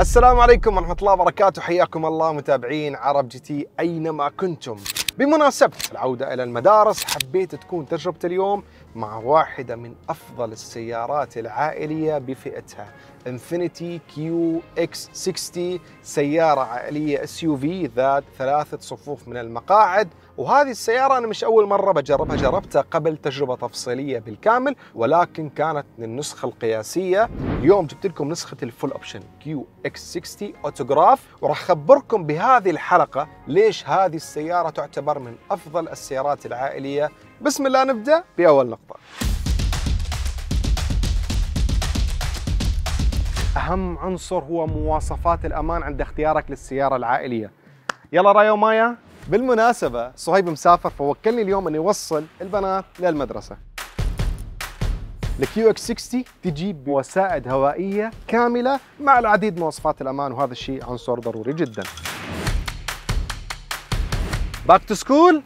السلام عليكم ورحمة الله وبركاته حياكم الله متابعين عرب جي تي أينما كنتم بمناسبة العودة إلى المدارس حبيت تكون تجربة اليوم مع واحدة من أفضل السيارات العائلية بفئتها انفينيتي كيو اكس 60 سياره عائليه اس يو في ذات ثلاثه صفوف من المقاعد وهذه السيارة أنا مش أول مرة بجربها جربتها قبل تجربة تفصيلية بالكامل ولكن كانت النسخة القياسية اليوم جبت لكم نسخة الفول أوبشن كيو اكس 60 أوتوغراف وراح أخبركم بهذه الحلقة ليش هذه السيارة تعتبر من أفضل السيارات العائلية بسم الله نبدأ بأول نقطة اهم عنصر هو مواصفات الامان عند اختيارك للسياره العائليه يلا رايا ومايا بالمناسبه صهيب مسافر فوكلني اليوم اني اوصل البنات للمدرسه الكيو اكس 60 تجيب وسائد هوائيه كامله مع العديد من مواصفات الامان وهذا الشيء عنصر ضروري جدا باك تو سكول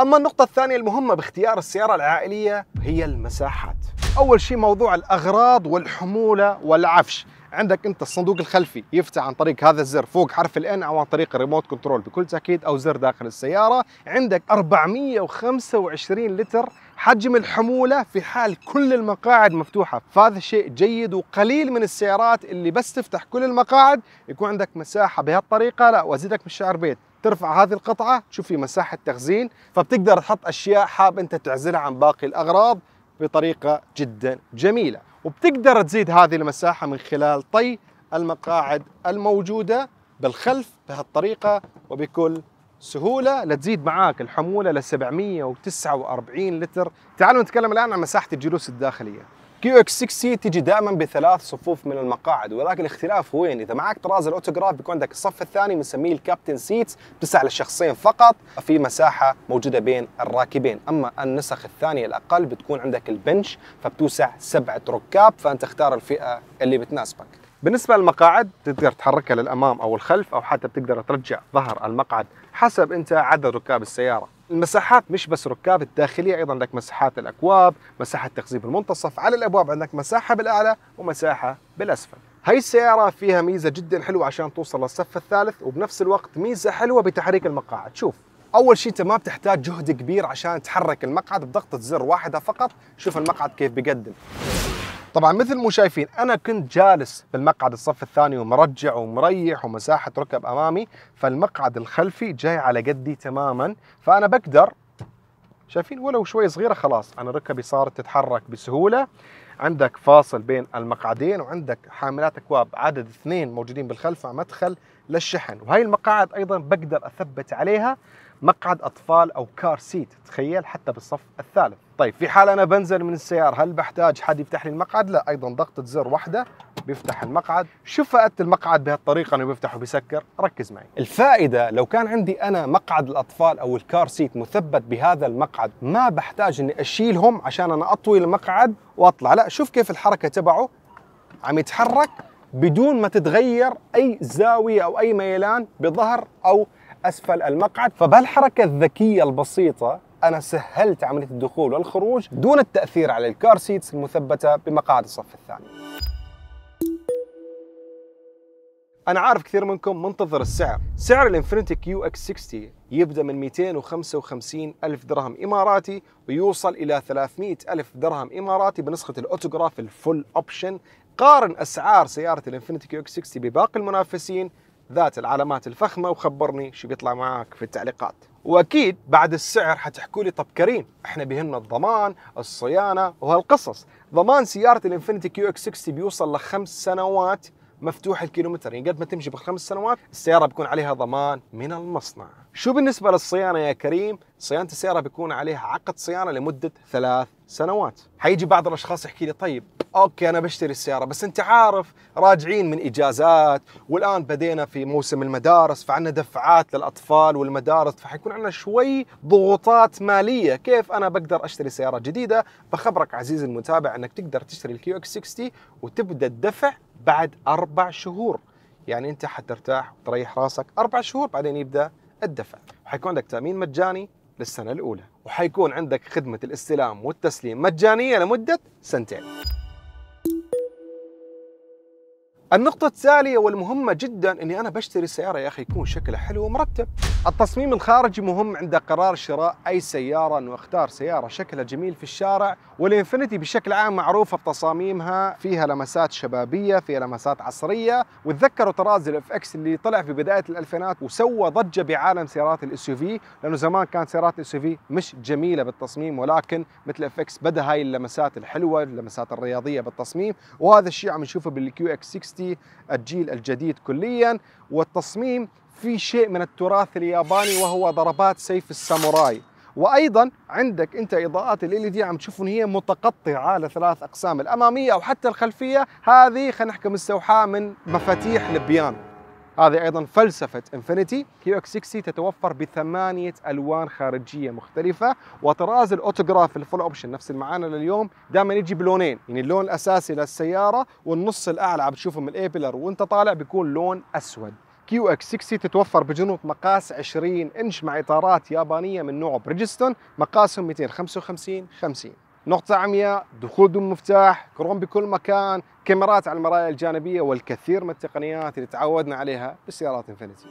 أما النقطة الثانية المهمة باختيار السيارة العائلية هي المساحات أول شيء موضوع الأغراض والحمولة والعفش عندك انت الصندوق الخلفي يفتح عن طريق هذا الزر فوق حرف الان او عن طريق الريموت كنترول بكل تاكيد او زر داخل السياره عندك 425 لتر حجم الحمولة في حال كل المقاعد مفتوحة فهذا شيء جيد وقليل من السيارات اللي بس تفتح كل المقاعد يكون عندك مساحة بهالطريقة لا وازيدك من الشعر بيت ترفع هذه القطعه تشوف في مساحه تخزين فبتقدر تحط اشياء حاب انت تعزلها عن باقي الاغراض بطريقه جدا جميله وبتقدر تزيد هذه المساحه من خلال طي المقاعد الموجوده بالخلف بهالطريقه وبكل سهوله لتزيد معاك الحموله ل 749 لتر تعالوا نتكلم الان عن مساحه الجلوس الداخليه كيو اكس 6 سي تجي دائما بثلاث صفوف من المقاعد ولكن الاختلاف وين؟ اذا معك طراز الاوتوجراف بيكون عندك الصف الثاني بنسميه الكابتن سيتس تسع للشخصين فقط في مساحه موجوده بين الراكبين، اما النسخ الثانيه الاقل بتكون عندك البنش فبتوسع سبعه ركاب فانت اختار الفئه اللي بتناسبك. بالنسبه للمقاعد تقدر تحركها للامام او الخلف او حتى بتقدر ترجع ظهر المقعد حسب انت عدد ركاب السياره. المساحات مش بس ركاب الداخلية أيضا عندك مساحات الأكواب مساحة تخزين المنتصف على الأبواب عندك مساحة بالأعلى ومساحة بالأسفل هاي السيارة فيها ميزة جدا حلوة عشان توصل للصف الثالث وبنفس الوقت ميزة حلوة بتحريك المقاعد شوف اول شيء انت ما بتحتاج جهد كبير عشان تحرك المقعد بضغطه زر واحده فقط شوف المقعد كيف بيقدم طبعا مثل ما شايفين انا كنت جالس بالمقعد الصف الثاني ومرجع ومريح ومساحه ركب امامي فالمقعد الخلفي جاي على قدي تماما فانا بقدر شايفين ولو شوي صغيره خلاص انا ركبي صارت تتحرك بسهوله عندك فاصل بين المقعدين وعندك حاملات اكواب عدد اثنين موجودين بالخلف مع مدخل للشحن وهي المقاعد ايضا بقدر اثبت عليها مقعد اطفال او كار سيت تخيل حتى بالصف الثالث طيب في حال انا بنزل من السياره هل بحتاج حد يفتح لي المقعد لا ايضا ضغطه زر واحده بيفتح المقعد شو فائده المقعد بهالطريقه انه بيفتح وبيسكر ركز معي الفائده لو كان عندي انا مقعد الاطفال او الكار سيت مثبت بهذا المقعد ما بحتاج اني اشيلهم عشان انا اطوي المقعد واطلع لا شوف كيف الحركه تبعه عم يتحرك بدون ما تتغير اي زاويه او اي ميلان بظهر او أسفل المقعد فبهالحركة الذكية البسيطة أنا سهلت عملية الدخول والخروج دون التأثير على الكار سيتس المثبتة بمقاعد الصف الثاني انا عارف كثير منكم منتظر السعر سعر الانفينيتي كيو اكس 60 يبدا من 255 الف درهم اماراتي ويوصل الى 300 الف درهم اماراتي بنسخه الاوتوغراف الفول اوبشن قارن اسعار سياره الانفينيتي كيو اكس 60 بباقي المنافسين ذات العلامات الفخمه وخبرني شو بيطلع معك في التعليقات واكيد بعد السعر حتحكوا لي طب كريم احنا بيهمنا الضمان الصيانه وهالقصص ضمان سياره الانفينيتي كيو اكس 60 بيوصل لخمس سنوات مفتوح الكيلومتر يعني قد ما تمشي بالخمس سنوات السيارة بيكون عليها ضمان من المصنع شو بالنسبة للصيانة يا كريم صيانة السيارة بيكون عليها عقد صيانة لمدة ثلاث سنوات حيجي بعض الأشخاص يحكي لي طيب اوكي انا بشتري السياره بس انت عارف راجعين من اجازات والان بدينا في موسم المدارس فعندنا دفعات للاطفال والمدارس فحيكون عندنا شوي ضغوطات ماليه كيف انا بقدر اشتري سياره جديده بخبرك عزيزي المتابع انك تقدر تشتري الكيو اكس 60 وتبدا الدفع بعد اربع شهور يعني انت حترتاح وتريح راسك اربع شهور بعدين يبدا الدفع حيكون عندك تامين مجاني للسنه الاولى وحيكون عندك خدمه الاستلام والتسليم مجانيه لمده سنتين النقطة التالية والمهمة جدا اني انا بشتري سيارة يا اخي يكون شكلها حلو ومرتب. التصميم الخارجي مهم عند قرار شراء اي سيارة انه اختار سيارة شكلها جميل في الشارع والانفينيتي بشكل عام معروفة بتصاميمها فيها لمسات شبابية، فيها لمسات عصرية، وتذكروا طراز الاف اكس اللي طلع في بداية الالفينات وسوى ضجة بعالم سيارات الاس يو في لانه زمان كانت سيارات الاس يو في مش جميلة بالتصميم ولكن مثل اف اكس بدا هاي اللمسات الحلوة، اللمسات الرياضية بالتصميم وهذا الشيء عم نشوفه بالكيو اكس 6 تحديثي الجيل الجديد كليا والتصميم في شيء من التراث الياباني وهو ضربات سيف الساموراي وايضا عندك انت اضاءات ال دي عم تشوفون هي متقطعه على ثلاث اقسام الاماميه او حتى الخلفيه هذه خلينا نحكي مستوحاه من مفاتيح البيانو هذه ايضا فلسفه انفينيتي كيو اكس 60 تتوفر بثمانيه الوان خارجيه مختلفه وطراز الاوتوغراف الفول اوبشن نفس المعانا لليوم دائما يجي بلونين يعني اللون الاساسي للسياره والنص الاعلى عم تشوفه من الايبلر وانت طالع بيكون لون اسود كيو اكس 60 تتوفر بجنوط مقاس 20 انش مع اطارات يابانيه من نوع بريدجستون مقاسهم 255 50 نقطة عمياء دخول دون مفتاح كروم بكل مكان كاميرات على المرايا الجانبية والكثير من التقنيات اللي تعودنا عليها بالسيارات انفينيتي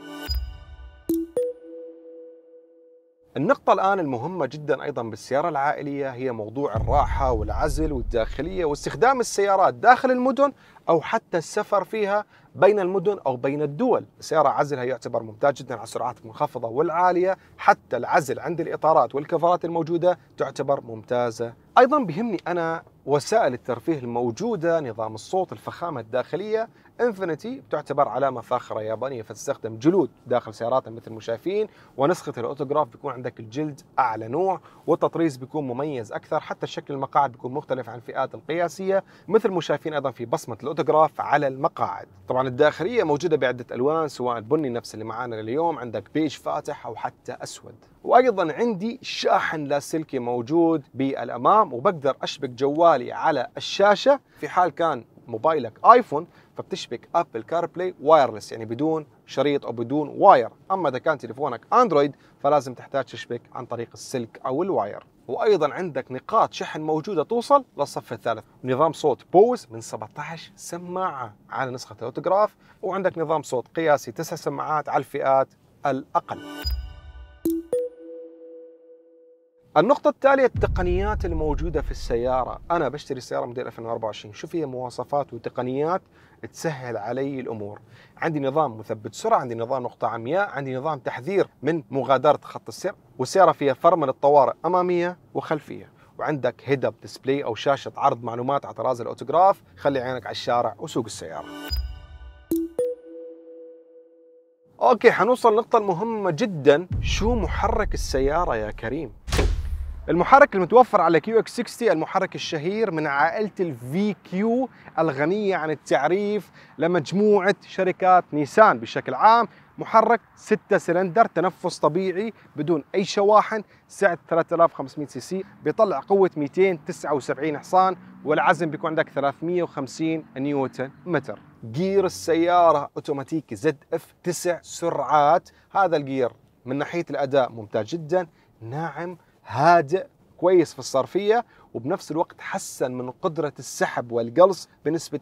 النقطة الآن المهمة جدا أيضا بالسيارة العائلية هي موضوع الراحة والعزل والداخلية واستخدام السيارات داخل المدن أو حتى السفر فيها بين المدن أو بين الدول السيارة عزلها يعتبر ممتاز جدا على السرعات المنخفضة والعالية حتى العزل عند الإطارات والكفرات الموجودة تعتبر ممتازة أيضا بهمني أنا وسائل الترفيه الموجودة نظام الصوت الفخامة الداخلية انفينيتي تعتبر علامة فاخرة يابانية فتستخدم جلود داخل سياراتها مثل ما شايفين ونسخة الأوتوغراف بيكون عندك الجلد أعلى نوع والتطريز بيكون مميز أكثر حتى شكل المقاعد بيكون مختلف عن الفئات القياسية مثل ما شايفين أيضا في بصمة الأوتوغراف على المقاعد طبعا الداخلية موجودة بعدة ألوان سواء بني نفس اللي معانا اليوم عندك بيج فاتح أو حتى أسود وايضا عندي شاحن لاسلكي موجود بالامام وبقدر اشبك جوالي على الشاشه في حال كان موبايلك ايفون فبتشبك ابل كار بلاي وايرلس يعني بدون شريط او بدون واير اما اذا كان تليفونك اندرويد فلازم تحتاج تشبك عن طريق السلك او الواير وايضا عندك نقاط شحن موجوده توصل للصف الثالث نظام صوت بوز من 17 سماعه على نسخه الاوتوغراف وعندك نظام صوت قياسي 9 سماعات على الفئات الاقل النقطة التالية التقنيات الموجودة في السيارة، أنا بشتري سيارة موديل 2024، شو فيها مواصفات وتقنيات تسهل علي الأمور. عندي نظام مثبت سرعة، عندي نظام نقطة عمياء، عندي نظام تحذير من مغادرة خط السير، والسيارة فيها فرمل الطوارئ أمامية وخلفية. وعندك هيد اب ديسبلاي او شاشه عرض معلومات على طراز الاوتوغراف خلي عينك على الشارع وسوق السياره اوكي حنوصل للنقطة المهمة جدا شو محرك السيارة يا كريم المحرك المتوفر على كيو اكس 60 المحرك الشهير من عائلة الفي كيو الغنية عن التعريف لمجموعة شركات نيسان بشكل عام محرك 6 سلندر تنفس طبيعي بدون اي شواحن سعة 3500 سي سي بيطلع قوة 279 حصان والعزم بيكون عندك 350 نيوتن متر جير السيارة اوتوماتيكي زد اف 9 سرعات هذا الجير من ناحية الاداء ممتاز جدا ناعم هادئ كويس في الصرفيه وبنفس الوقت حسن من قدره السحب والقلص بنسبه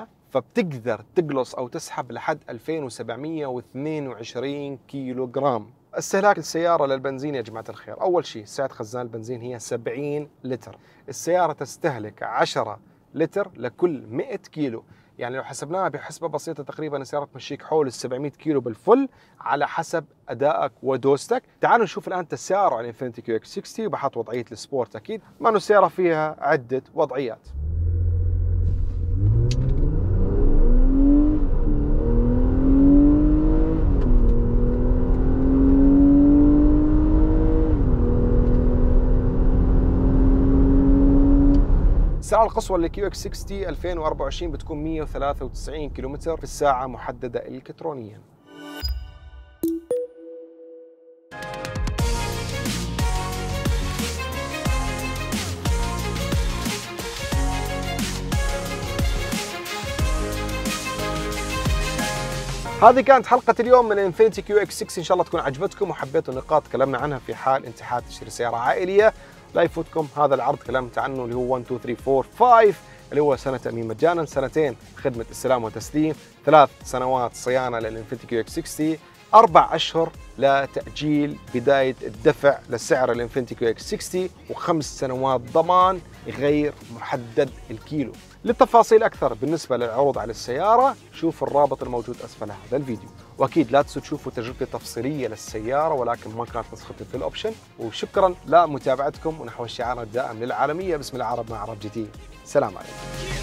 20% فبتقدر تقلص او تسحب لحد 2722 كيلو جرام استهلاك السيارة للبنزين يا جماعة الخير أول شيء سعة خزان البنزين هي 70 لتر السيارة تستهلك 10 لتر لكل 100 كيلو يعني لو حسبناها بحسبة بسيطة تقريبا السيارة تمشيك حول ال 700 كيلو بالفل على حسب أدائك ودوستك تعالوا نشوف الآن تسارع الانفينيتي كيو اكس 60 وبحط وضعية السبورت أكيد ما أنه السيارة فيها عدة وضعيات السرعة القصوى للكيو اكس 60 2024 بتكون 193 كيلومتر في الساعة محددة الكترونيا هذه كانت حلقة اليوم من انفينيتي كيو اكس 6 ان شاء الله تكون عجبتكم وحبيتوا النقاط تكلمنا عنها في حال انت حاب تشتري سيارة عائلية لا يفوتكم هذا العرض تكلمت عنه اللي هو 1 2 3 4 5 اللي هو سنه تامين مجانا سنتين خدمه استلام وتسليم ثلاث سنوات صيانه للانفنتي كيو اكس 60 أربع أشهر لتأجيل بداية الدفع لسعر الانفنتي كيو اكس 60 وخمس سنوات ضمان غير محدد الكيلو للتفاصيل أكثر بالنسبة للعروض على السيارة شوف الرابط الموجود أسفل هذا الفيديو واكيد لا تنسوا تشوفوا تجربتي التفصيليه للسياره ولكن ما كانت نسختي في الاوبشن وشكرا لمتابعتكم ونحو الشعار الدائم للعالميه باسم العرب مع عرب جديد سلام عليكم